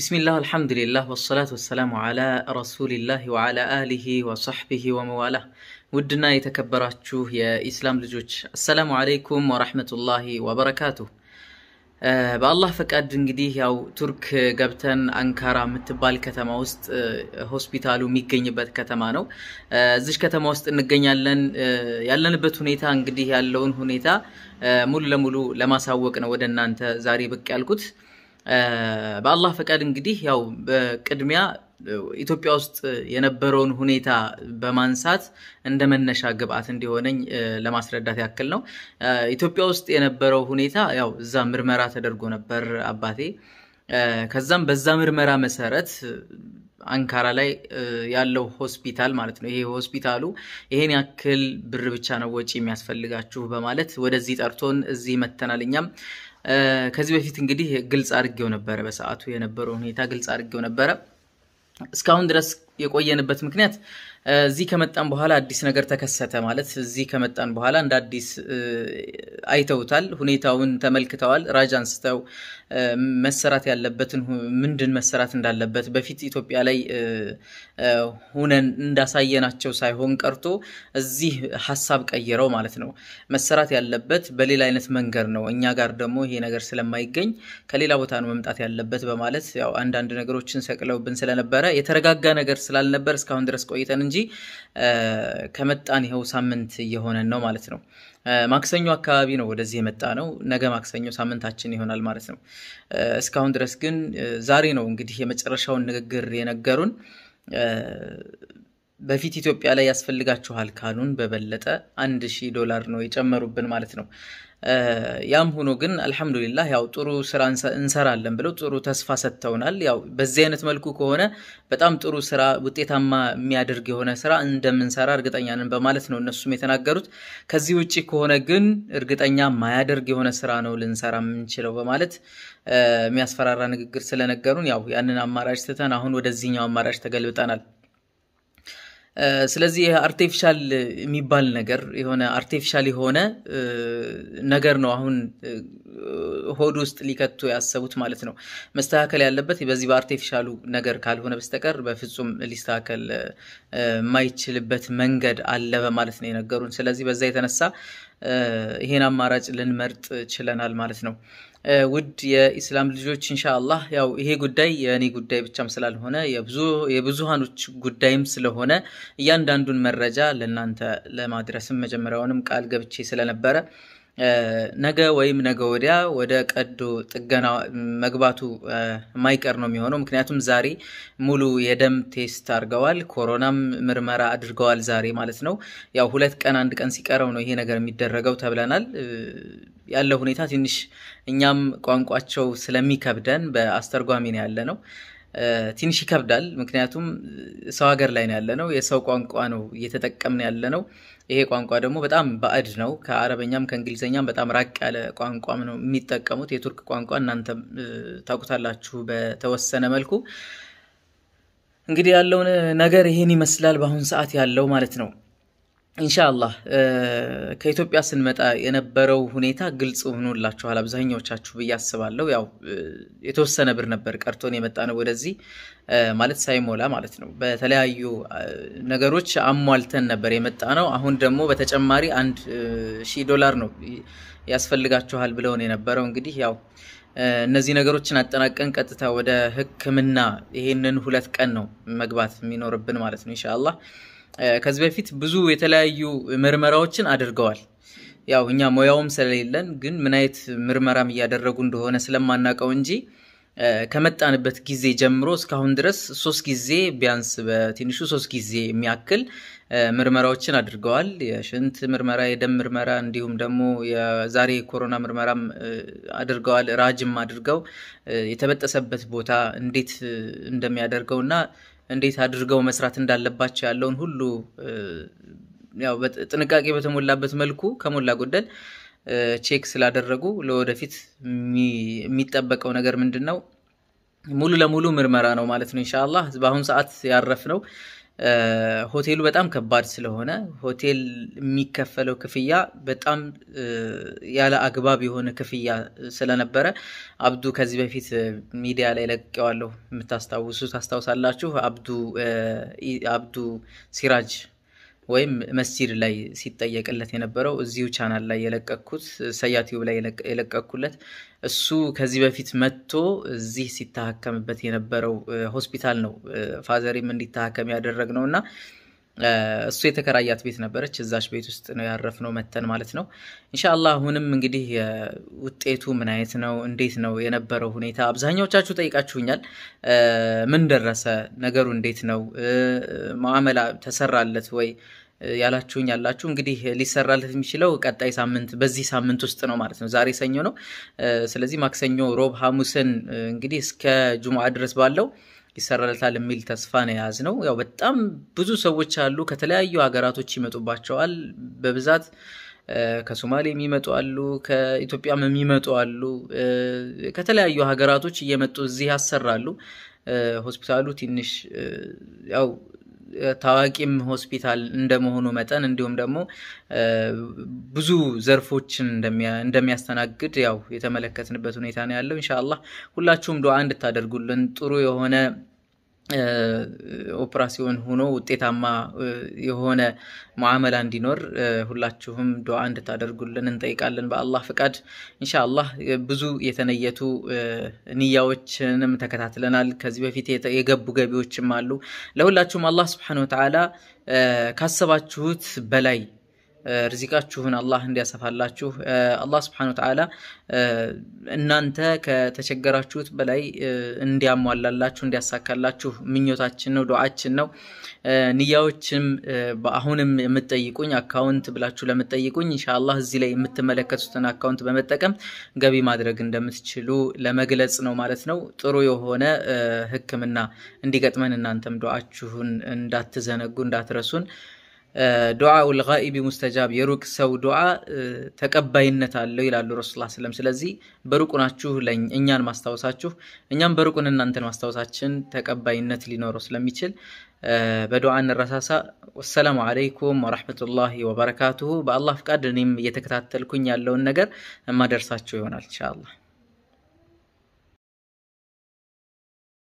بسم الله الحمد لله والصلاة والسلام على رسول الله وعلى آله وصحبه وموالاه ودنا يتكبرات شو يا إسلام لجوج السلام عليكم ورحمة الله وبركاته أه بالله فك أدن قديه أو ترك قبتن أنكارا متبال كتما أه هوسبيتالو ميقين يبت كتمانو أه زش كتما إنقين يالن أه يالن بتونيتا أنقديه يالون هونيتا أه مل ملو لما ساوقنا ودنا أنت زاري بك በአላህ ፈቃድ እንግዲህ ያው በቅድሚያ ኢትዮጵያ ውስጥ የነበረውን ሁኔታ በማንሳት እንደ መነሻ ግብአት እንዲሆነኝ ለማስረዳት ያክል ነው። ኢትዮጵያ ውስጥ የነበረው ሁኔታ ያው እዛ ምርመራ ተደርጎ ነበር አባቴ። ከዛም በዛ ምርመራ መሰረት አንካራ ላይ ያለው ሆስፒታል ማለት ነው። ይሄ ሆስፒታሉ ይሄን ያክል ብር ብቻ ነው ወጪ የሚያስፈልጋችሁ በማለት ወደዚህ ጠርቶን እዚህ መተናል። እኛም ከዚህ በፊት እንግዲህ ግልጽ አድርጌው ነበረ፣ በሰዓቱ የነበረው ሁኔታ ግልጽ አድርጌው ነበረ። እስካሁን ድረስ የቆየንበት ምክንያት እዚህ ከመጣን በኋላ አዲስ ነገር ተከሰተ ማለት እዚህ ከመጣን በኋላ እንደ አዲስ አይተውታል፣ ሁኔታውን ተመልክተዋል፣ ራጅ አንስተው መሰራት ያለበትን ምንድን መሰራት እንዳለበት በፊት ኢትዮጵያ ላይ ሁነን እንዳሳየናቸው ሳይሆን ቀርቶ እዚህ ሀሳብ ቀይረው ማለት ነው መሰራት ያለበት በሌላ አይነት መንገድ ነው። እኛ ጋር ደግሞ ይሄ ነገር ስለማይገኝ ከሌላ ቦታ ነው መምጣት ያለበት በማለት ያው አንዳንድ ነገሮችን ሰቅለውብን ስለነበረ የተረጋጋ ነገር ስላልነበር እስካሁን ድረስ ቆይተን እንጂ እንጂ ከመጣን ይኸው ሳምንት እየሆነን ነው ማለት ነው። ማክሰኞ አካባቢ ነው ወደዚህ የመጣ ነው። ነገ ማክሰኞ ሳምንታችን ይሆናል ማለት ነው። እስካሁን ድረስ ግን ዛሬ ነው እንግዲህ የመጨረሻውን ንግግር የነገሩን። በፊት ኢትዮጵያ ላይ ያስፈልጋችኋል ካሉን በበለጠ አንድ ሺህ ዶላር ነው የጨመሩብን ማለት ነው። ያም ሆኖ ግን አልሐምዱሊላህ ያው ጥሩ ስራ እንሰራለን ብለው ጥሩ ተስፋ ሰጥተውናል። ያው በዚህ አይነት መልኩ ከሆነ በጣም ጥሩ ስራ ውጤታማ የሚያደርግ የሆነ ስራ እንደምንሰራ እርግጠኛ ነን በማለት ነው እነሱም የተናገሩት። ከዚህ ውጭ ከሆነ ግን እርግጠኛ ማያደርግ የሆነ ስራ ነው ልንሰራ የምንችለው በማለት የሚያስፈራራ ንግግር ስለነገሩን ያው ያንን አማራጭ ትተን አሁን ወደዚህኛው አማራጭ ተገልብጠናል። ስለዚህ አርቲፊሻል የሚባል ነገር የሆነ አርቲፊሻል የሆነ ነገር ነው አሁን ሆድ ውስጥ ሊከቱ ያሰቡት ማለት ነው። መስተካከል ያለበት በዚህ በአርቲፊሻሉ ነገር ካልሆነ በስተቀር በፍጹም ሊስተካከል የማይችልበት መንገድ አለ በማለት ነው የነገሩን። ስለዚህ በዛ የተነሳ ይሄን አማራጭ ልንመርጥ ችለናል ማለት ነው። ውድ የኢስላም ልጆች እንሻላ ያው ይሄ ጉዳይ የእኔ ጉዳይ ብቻም ስላልሆነ የብዙሃኖች ጉዳይም ስለሆነ እያንዳንዱን መረጃ ለእናንተ ለማድረስም መጀመሪያውንም ቃል ገብቼ ስለነበረ ነገ ወይም ነገ ወዲያ ወደ ቀዶ ጥገና መግባቱ የማይቀር ነው የሚሆነው። ምክንያቱም ዛሬ ሙሉ የደም ቴስት አድርገዋል፣ ኮሮናም ምርመራ አድርገዋል ዛሬ ማለት ነው። ያው ሁለት ቀን አንድ ቀን ሲቀረው ነው ይሄ ነገር የሚደረገው ተብለናል። ያለው ሁኔታ ትንሽ እኛም ቋንቋቸው ስለሚከብደን በአስተርጓሚ ነው ያለ ነው። ትንሽ ይከብዳል። ምክንያቱም ሰው ሀገር ላይ ነው ያለ ነው፣ የሰው ቋንቋ ነው እየተጠቀምን ያለ ነው። ይሄ ቋንቋ ደግሞ በጣም ባዕድ ነው። ከአረበኛም ከእንግሊዝኛም በጣም ራቅ ያለ ቋንቋ ነው የሚጠቀሙት። የቱርክ ቋንቋ እናንተ ታውቁታላችሁ በተወሰነ መልኩ። እንግዲህ ያለውን ነገር ይህን ይመስላል በአሁኑ ሰዓት ያለው ማለት ነው። ኢንሻአላህ ከኢትዮጵያ ስንመጣ የነበረው ሁኔታ ግልጽ ሆኖላችኋል አብዛኛዎቻችሁ ብዬ አስባለሁ። ያው የተወሰነ ብር ነበር ቀርቶን የመጣ ነው ወደዚህ ማለት ሳይሞላ ማለት ነው። በተለያዩ ነገሮች አሟልተን ነበር የመጣ ነው። አሁን ደግሞ በተጨማሪ አንድ ሺህ ዶላር ነው ያስፈልጋችኋል ብለውን የነበረው እንግዲህ ያው እነዚህ ነገሮችን አጠናቀን ቀጥታ ወደ ሕክምና ይሄንን ሁለት ቀን ነው መግባት የሚኖርብን ማለት ነው ኢንሻአላህ ከዚህ በፊት ብዙ የተለያዩ ምርመራዎችን አድርገዋል። ያው እኛ ሙያውም ስለሌለን ግን ምን አይነት ምርመራም እያደረጉ እንደሆነ ስለማናውቀው እንጂ ከመጣንበት ጊዜ ጀምሮ እስካሁን ድረስ ሶስት ጊዜ ቢያንስ በትንሹ ሶስት ጊዜ የሚያክል ምርመራዎችን አድርገዋል። የሽንት ምርመራ፣ የደም ምርመራ እንዲሁም ደግሞ የዛሬ የኮሮና ምርመራም አድርገዋል። ራጅም አድርገው የተበጠሰበት ቦታ እንዴት እንደሚያደርገው እና እንዴት አድርገው መስራት እንዳለባቸው ያለውን ሁሉ ጥንቃቄ በተሞላበት መልኩ ከሞላ ጎደል ቼክ ስላደረጉ ለወደፊት የሚጠበቀው ነገር ምንድን ነው? ሙሉ ለሙሉ ምርመራ ነው ማለት ነው። ኢንሻአላህ በአሁኑ ሰዓት ያረፍ ነው ሆቴሉ በጣም ከባድ ስለሆነ ሆቴል የሚከፈለው ክፍያ በጣም ያለ አግባብ የሆነ ክፍያ ስለነበረ አብዱ ከዚህ በፊት ሚዲያ ላይ ለቀዋለሁ፣ የምታስታውሱ ታስታውሳላችሁ። አብዱ ሲራጅ ወይም መስጂድ ላይ ሲጠየቅለት የነበረው እዚሁ ቻናል ላይ የለቀኩት ሰያቲዩብ ላይ የለቀኩለት እሱ ከዚህ በፊት መጥቶ እዚህ ሲታከምበት የነበረው ሆስፒታል ነው ፋዘሪም እንዲታከም ያደረግ ነው እና እሱ የተከራያት ቤት ነበረች። እዛች ቤት ውስጥ ነው ያረፍነው መተን ማለት ነው። እንሻላ አሁንም እንግዲህ ውጤቱ ምን አይነት ነው፣ እንዴት ነው የነበረው ሁኔታ አብዛኛዎቻችሁ ጠይቃችሁኛል። ምን ደረሰ ነገሩ፣ እንዴት ነው ማዕመላ ተሰራለት ወይ ያላችሁኝ ያላችሁ እንግዲህ ሊሰራለት የሚችለው ቀጣይ ሳምንት በዚህ ሳምንት ውስጥ ነው ማለት ነው። ዛሬ ሰኞ ነው። ስለዚህ ማክሰኞ፣ ሮብ፣ ሐሙስን እንግዲህ እስከ ጁሙዓ ድረስ ባለው ይሰራለታል የሚል ተስፋ ነው የያዝ ነው። ያው በጣም ብዙ ሰዎች አሉ፣ ከተለያዩ ሀገራቶች ይመጡባቸዋል። በብዛት ከሶማሌ የሚመጡ አሉ፣ ከኢትዮጵያም የሚመጡ አሉ። ከተለያዩ ሀገራቶች እየመጡ እዚህ ያሰራሉ። ሆስፒታሉ ትንሽ ያው ታዋቂም ሆስፒታል እንደመሆኑ መጠን እንዲሁም ደግሞ ብዙ ዘርፎችን እንደሚያስተናግድ ያው የተመለከትንበት ሁኔታ ነው ያለው። ኢንሻአላህ ሁላችሁም አንድ እንድታደርጉልን ጥሩ የሆነ ኦፕራሲዮን ሆኖ ውጤታማ የሆነ ሙዓመላ እንዲኖር ሁላችሁም ዱዓ እንድታደርጉልን እንጠይቃለን። በአላህ ፍቃድ ኢንሻአላህ ብዙ የተነየቱ ንያዎችንም ተከታትለናል። ከዚህ በፊት የገቡ ገቢዎችም አሉ። ለሁላችሁም አላህ ስብሐነሁ ወተዓላ ካሰባችሁት በላይ ርዚቃችሁን አላህ እንዲያሰፋላችሁ አላህ ስብሐነ ወተዓላ እናንተ ከተቸገራችሁት በላይ እንዲያሟላላችሁ እንዲያሳካላችሁ ምኞታችን ነው፣ ዱዓችን ነው። ንያዎችም አሁንም የምትጠይቁኝ አካውንት ብላችሁ ለምትጠይቁኝ ኢንሻአላህ እዚህ ላይ የምትመለከቱትን አካውንት በመጠቀም ገቢ ማድረግ እንደምትችሉ ለመግለጽ ነው ማለት ነው። ጥሩ የሆነ ህክምና እንዲገጥመን እናንተም ዱዓችሁን እንዳትዘነጉ እንዳትረሱን ዱዓኡል ጋኢቢ ሙስተጃብ የሩቅ ሰው ዱዓ ተቀባይነት አለው ይላሉ ረሱል ስለም። ስለዚህ በሩቁ ናችሁ እኛን ማስታወሳችሁ፣ እኛም በሩቁን እናንተን ማስታወሳችን ተቀባይነት ሊኖረው ስለሚችል በዱዓ እንረሳሳ። ወሰላሙ አለይኩም ወረሕመቱላሂ ወበረካቱሁ። በአላህ ፍቃድ እኔም እየተከታተልኩኝ ያለውን ነገር የማደርሳችሁ ይሆናል ኢንሻአላህ።